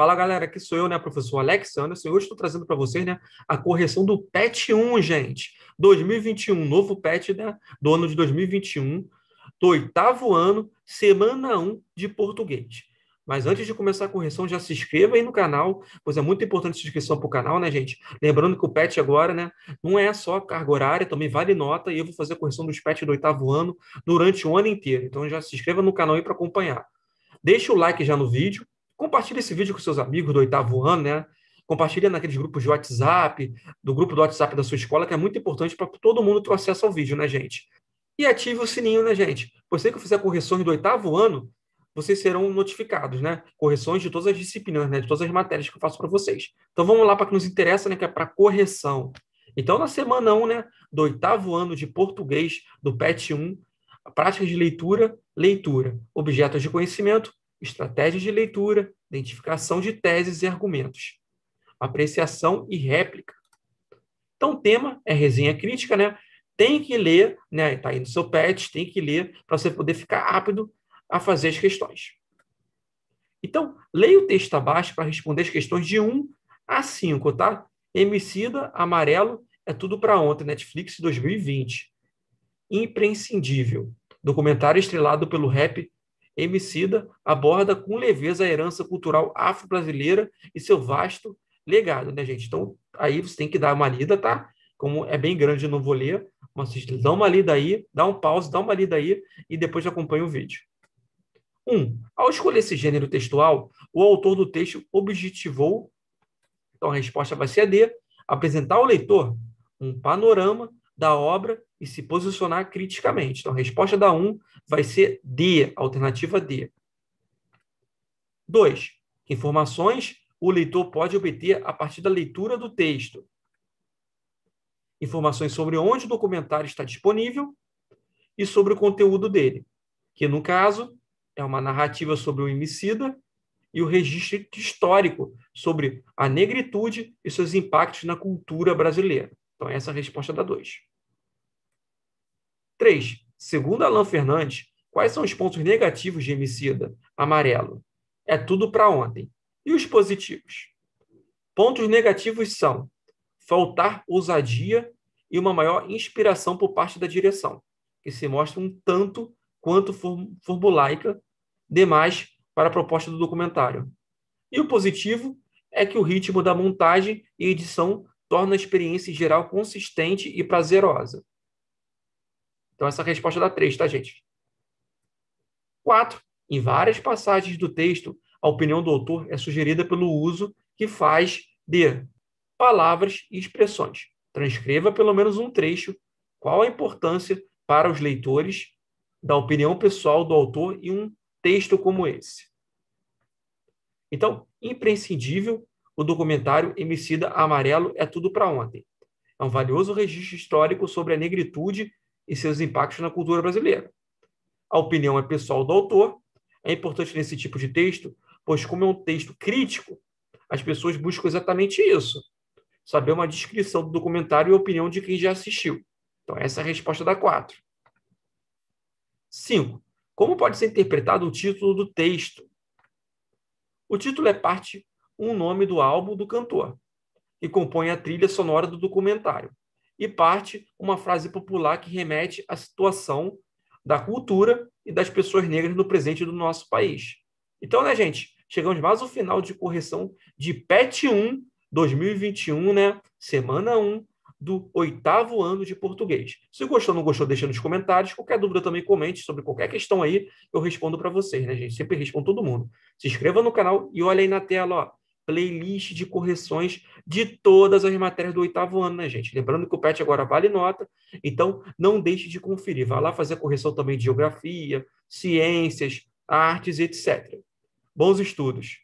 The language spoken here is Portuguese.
Fala galera, aqui sou eu, né, professor Alex Anderson. Hoje estou trazendo para vocês né, a correção do PET 1, gente. 2021, novo PET né, do ano de 2021, do oitavo ano, semana 1 de português. Mas antes de começar a correção, já se inscreva aí no canal, pois é muito importante a inscrição para o canal, né, gente? Lembrando que o PET agora, né, não é só carga horária, também vale nota, e eu vou fazer a correção dos PET do oitavo ano durante o ano inteiro. Então já se inscreva no canal aí para acompanhar. Deixa o like já no vídeo, Compartilhe esse vídeo com seus amigos do oitavo ano, né? Compartilha naqueles grupos de WhatsApp, do grupo do WhatsApp da sua escola, que é muito importante para todo mundo ter acesso ao vídeo, né, gente? E ative o sininho, né, gente? Pois sempre que fizer correções do oitavo ano, vocês serão notificados, né? Correções de todas as disciplinas, né? De todas as matérias que eu faço para vocês. Então vamos lá para o que nos interessa, né? Que é para correção. Então, na semana 1, né? Do oitavo ano de português, do PET 1, práticas de leitura, leitura, objetos de conhecimento, estratégias de leitura, identificação de teses e argumentos, apreciação e réplica. Então, o tema é resenha crítica, né? Tem que ler, né? Está aí no seu pet, tem que ler para você poder ficar rápido a fazer as questões. Então, leia o texto abaixo para responder as questões de 1 a 5, tá? Emicida, amarelo, é tudo para ontem, Netflix 2020. Imprescindível. Documentário estrelado pelo rap Emicida aborda com leveza a herança cultural afro-brasileira e seu vasto legado, né, gente? Então, aí você tem que dar uma lida, tá? Como é bem grande, eu não vou ler, mas dá uma lida aí, dá um pause, dá uma lida aí e depois acompanha o vídeo. 1. Um, ao escolher esse gênero textual, o autor do texto objetivou, então a resposta vai ser a D, apresentar ao leitor um panorama da obra e se posicionar criticamente. Então, a resposta da 1 um vai ser D, alternativa D. 2. Informações o leitor pode obter a partir da leitura do texto. Informações sobre onde o documentário está disponível e sobre o conteúdo dele, que no caso é uma narrativa sobre o homicida e o registro histórico sobre a negritude e seus impactos na cultura brasileira. Então, essa é a resposta da 2. 3. Segundo Alain Fernandes, quais são os pontos negativos de Emicida? Amarelo. É tudo para ontem. E os positivos? Pontos negativos são faltar ousadia e uma maior inspiração por parte da direção, que se mostra um tanto quanto formulaica demais para a proposta do documentário. E o positivo é que o ritmo da montagem e edição torna a experiência em geral consistente e prazerosa. Então, essa resposta dá 3, tá, gente? 4. Em várias passagens do texto, a opinião do autor é sugerida pelo uso que faz de palavras e expressões. Transcreva então, pelo menos um trecho. Qual a importância para os leitores da opinião pessoal do autor em um texto como esse? Então, imprescindível, o documentário Emicida Amarelo é tudo para ontem. É um valioso registro histórico sobre a negritude e seus impactos na cultura brasileira. A opinião é pessoal do autor, é importante nesse tipo de texto, pois, como é um texto crítico, as pessoas buscam exatamente isso: saber uma descrição do documentário e opinião de quem já assistiu. Então, essa é a resposta da 4. 5. Como pode ser interpretado o título do texto? O título é parte um nome do álbum do cantor, que compõe a trilha sonora do documentário e parte uma frase popular que remete à situação da cultura e das pessoas negras no presente do nosso país. Então, né, gente, chegamos mais ao final de correção de PET 1 2021, né? Semana 1 do oitavo ano de português. Se gostou ou não gostou, deixa nos comentários. Qualquer dúvida também comente sobre qualquer questão aí, eu respondo para vocês, né, gente? Sempre respondo todo mundo. Se inscreva no canal e olha aí na tela, ó playlist de correções de todas as matérias do oitavo ano, né, gente? Lembrando que o PET agora vale nota, então não deixe de conferir. Vá lá fazer correção também de geografia, ciências, artes, etc. Bons estudos!